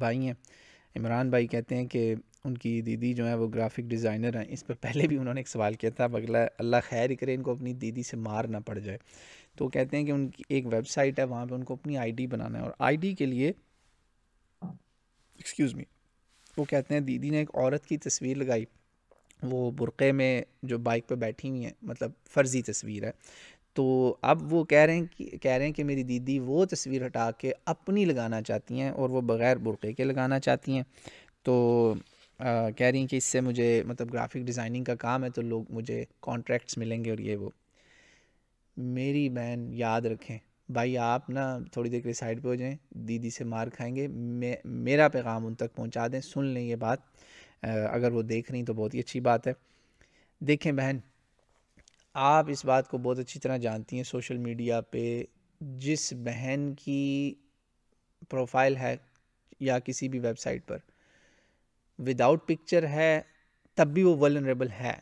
भाई हैं इमरान भाई कहते हैं कि उनकी दीदी जो है वो ग्राफिक डिज़ाइनर हैं इस पर पहले भी उन्होंने एक सवाल किया था बगला अगला अल्लाह खैर करे इनको अपनी दीदी से मार ना पड़ जाए तो कहते हैं कि उनकी एक वेबसाइट है वहाँ पे उनको अपनी आईडी बनाना है और आईडी के लिए एक्सक्यूज़ मी वो कहते हैं दीदी ने एक औरत की तस्वीर लगाई वो बुरक़े में जो बाइक पे बैठी हुई हैं मतलब फ़र्ज़ी तस्वीर है तो अब वो कह रहे हैं कि कह रहे हैं कि मेरी दीदी वो तस्वीर हटा के अपनी लगाना चाहती हैं और वो बग़ैर बुरक़े के लगाना चाहती हैं तो आ, कह रही हैं कि इससे मुझे मतलब ग्राफिक डिज़ाइनिंग का काम है तो लोग मुझे कॉन्ट्रैक्ट्स मिलेंगे और ये वो मेरी बहन याद रखें भाई आप ना थोड़ी देर के साइड पे हो जाएं दीदी से मार खाएंगे मे, मेरा पैगाम उन तक पहुंचा दें सुन लें ये बात आ, अगर वो देख रही तो बहुत ही अच्छी बात है देखें बहन आप इस बात को बहुत अच्छी तरह जानती हैं सोशल मीडिया पे जिस बहन की प्रोफाइल है या किसी भी वेबसाइट पर विदाउट पिक्चर है तब भी वो वलनरेबल है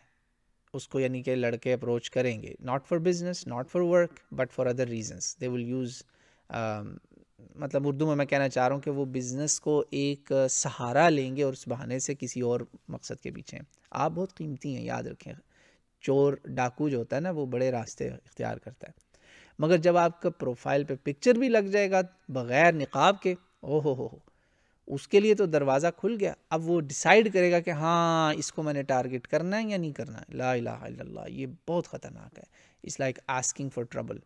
उसको यानी कि लड़के अप्रोच करेंगे not for business not for work but for other reasons they will use मतलब उर्दू में मैं कहना चाह रहा हूँ कि वो बिज़नेस को एक सहारा लेंगे और उस बहाने से किसी और मकसद के पीछे आप बहुत कीमती हैं याद रखें चोर डाकू जो होता है ना वो बड़े रास्ते इख्तियार करता है मगर जब आपका प्रोफाइल पे पिक्चर भी लग जाएगा बग़ैर निकाब के ओहो हो हो उसके लिए तो दरवाज़ा खुल गया अब वो डिसाइड करेगा कि हाँ इसको मैंने टारगेट करना है या नहीं करना है ला इला ये बहुत ख़तरनाक है it's like asking for trouble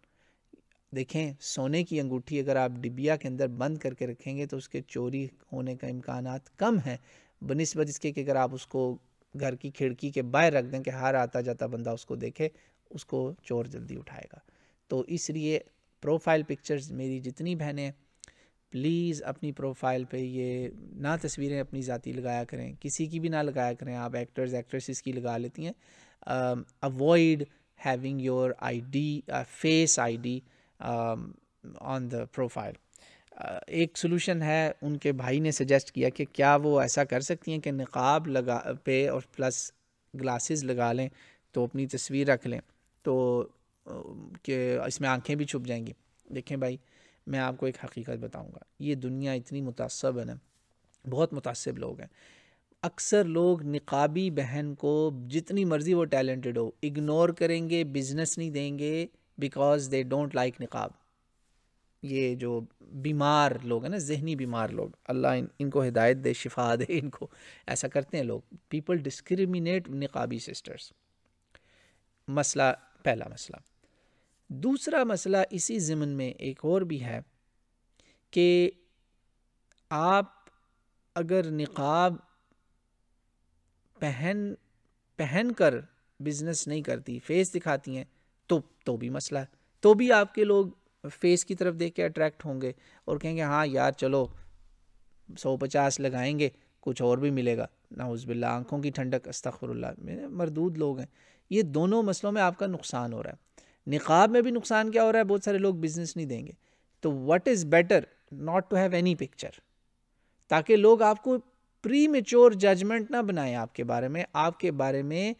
देखें सोने की अंगूठी अगर आप डिबिया के अंदर बंद करके रखेंगे तो उसके चोरी होने का इम्कान कम है बनस्बत इसके कि अगर आप उसको घर की खिड़की के बाहर रख दें कि हर आता जाता बंदा उसको देखे उसको चोर जल्दी उठाएगा तो इसलिए प्रोफाइल पिक्चर्स मेरी जितनी बहनें प्लीज़ अपनी प्रोफाइल पे ये ना तस्वीरें अपनी ज़ाती लगाया करें किसी की भी ना लगाया करें आप एक्टर्स एक्ट्रेसेस की लगा लेती हैं avoid having your ID face ID on the profile एक सोल्यूशन है उनके भाई ने सजेस्ट किया कि क्या वो ऐसा कर सकती हैं कि नकाब लगा पे और प्लस ग्लासेस लगा लें तो अपनी तस्वीर रख लें तो कि इसमें आंखें भी छुप जाएंगी देखें भाई मैं आपको एक हकीकत बताऊंगा ये दुनिया इतनी मुतासब है ना बहुत मुतासब लोग हैं अक्सर लोग नकाबी बहन को जितनी मर्ज़ी वो टैलेंटेड हो इग्नोर करेंगे बिजनेस नहीं देंगे बिकॉज दे डोंट लाइक नकाब ये जो बीमार लोग हैं ना जहनी बीमार लोग अल्लाह इन, इनको हिदायत दे शिफा दे इनको ऐसा करते हैं लोग पीपल डिस्क्रमिनेट निकाबी सिस्टर्स मसला पहला मसला दूसरा मसला इसी ज़मन में एक और भी है कि आप अगर निकाब पहन पहन कर बिज़नेस नहीं करती फेस दिखाती हैं तो तो भी मसला है तो भी आपके लोग फेस की तरफ देख के अट्रैक्ट होंगे और कहेंगे हाँ यार चलो सौ पचास लगाएंगे कुछ और भी मिलेगा ना उजबिल्ला आँखों की ठंडक अस्तफ़रल्ला मेरे मरदूद लोग हैं ये दोनों मसलों में आपका नुकसान हो रहा है निकाब में भी नुकसान क्या हो रहा है बहुत सारे लोग बिज़नेस नहीं देंगे तो what is better not to have any picture ताकि लोग आपको प्री मेच्योर जजमेंट ना बनाएं आपके बारे में आपके बारे में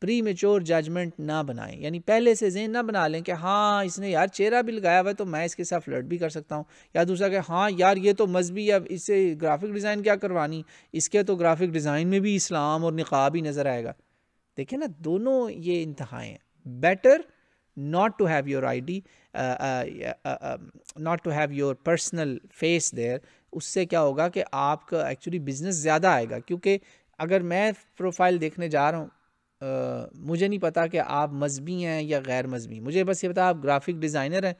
प्री मेच्योर जजमेंट ना बनाएं यानी पहले से जेन ना बना लें कि हाँ इसने यार चेहरा भी लगाया हुआ है तो मैं इसके साथ फ्लर्ट भी कर सकता हूँ या दूसरा कि हाँ यार ये तो मजहबी या इससे ग्राफिक डिज़ाइन क्या करवानी इसके तो ग्राफिक डिज़ाइन में भी इस्लाम और निकाब ही नज़र आएगा देखिए ना दोनों ये इंतहाएँ हैं better not to have your I D not to have your personal face there उससे क्या होगा कि आपका एक्चुअली बिजनेस ज़्यादा आएगा क्योंकि अगर मैं प्रोफाइल देखने जा रहा हूँ आ, मुझे नहीं पता कि आप मजहबी हैं या गैर मजहबी मुझे बस ये पता आप ग्राफिक डिज़ाइनर हैं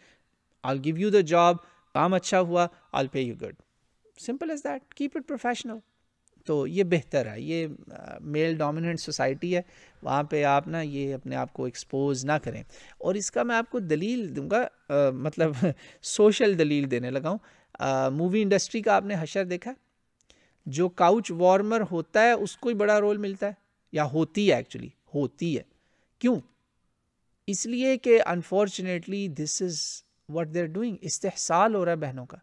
I give you the job काम अच्छा हुआ I pay you good simple is that keep it professional तो ये बेहतर है ये मेल डोमिनेंट सोसाइटी है वहाँ पे आप ना ये अपने आप को एक्सपोज ना करें और इसका मैं आपको दलील दूंगा आ, मतलब सोशल दलील देने लगा हूँ मूवी इंडस्ट्री का आपने हशर देखा जो काउच वार्मर होता है उसको ही बड़ा रोल मिलता है या होती है एक्चुअली होती है क्यों इसलिए कि unfortunately this is what they're doing इस्तेसाल हो रहा है बहनों का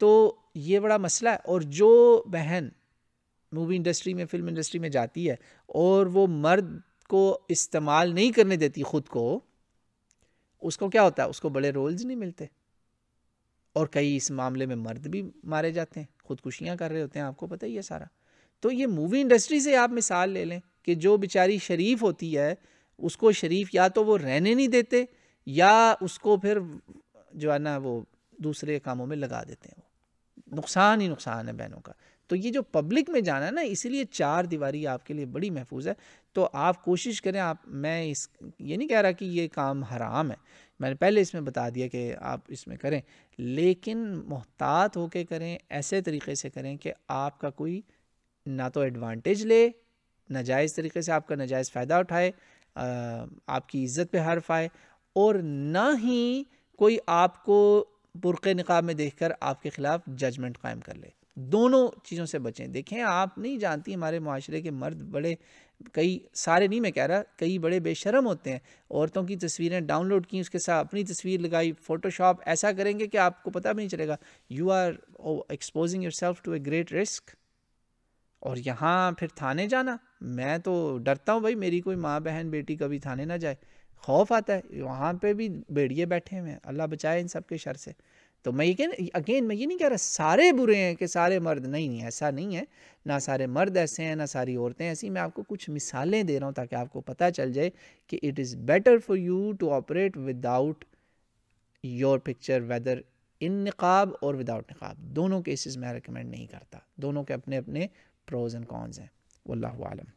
तो ये बड़ा मसला है और जो बहन मूवी इंडस्ट्री में फिल्म इंडस्ट्री में जाती है और वो मर्द को इस्तेमाल नहीं करने देती ख़ुद को उसको क्या होता है उसको बड़े रोल्स नहीं मिलते और कई इस मामले में मर्द भी मारे जाते हैं खुदकुशियाँ कर रहे होते हैं आपको पता ही है सारा तो ये मूवी इंडस्ट्री से आप मिसाल ले लें कि जो बेचारी शरीफ होती है उसको शरीफ या तो वो रहने नहीं देते या उसको फिर जो है ना वो दूसरे कामों में लगा देते हैं वो नुकसान ही नुकसान है बहनों का तो ये जो पब्लिक में जाना है ना इसीलिए चार दीवारी आपके लिए बड़ी महफूज है तो आप कोशिश करें आप मैं इस ये नहीं कह रहा कि ये काम हराम है मैंने पहले इसमें बता दिया कि आप इसमें करें लेकिन मोहतात होके करें ऐसे तरीके से करें कि आपका कोई ना तो एडवांटेज ले नाजायज़ तरीके से आपका नाजायज़ फ़ायदा उठाए आपकी इज़्ज़त पे हर्फ आए और ना ही कोई आपको बुरक़े निकाब में देख कर आपके ख़िलाफ़ जजमेंट कायम कर ले दोनों चीज़ों से बचें देखें आप नहीं जानती हमारे माशरे के मर्द बड़े कई सारे नहीं मैं कह रहा कई बड़े बेशरम होते हैं औरतों की तस्वीरें डाउनलोड की उसके साथ अपनी तस्वीर लगाई फ़ोटोशॉप ऐसा करेंगे कि आपको पता भी नहीं चलेगा you are exposing your self to a great risk और यहाँ फिर थाने जाना मैं तो डरता हूँ भाई मेरी कोई माँ बहन बेटी कभी थाने ना जाए खौफ आता है वहाँ पे भी भेड़िए बैठे हुए हैं अल्लाह बचाए इन सब के शर से तो मैं ये कह अगेन मैं ये नहीं कह रहा सारे बुरे हैं कि सारे मर्द नहीं नहीं ऐसा नहीं है ना सारे मर्द ऐसे हैं ना सारी औरतें ऐसी मैं आपको कुछ मिसालें दे रहा हूँ ताकि आपको पता चल जाए कि it is better for you to operate without your picture whether in नकाब और विदाउट नकाब दोनों केसेस मैं रिकमेंड नहीं करता दोनों के अपने अपने प्रोज़ एंड कॉन्स हैं वल्लम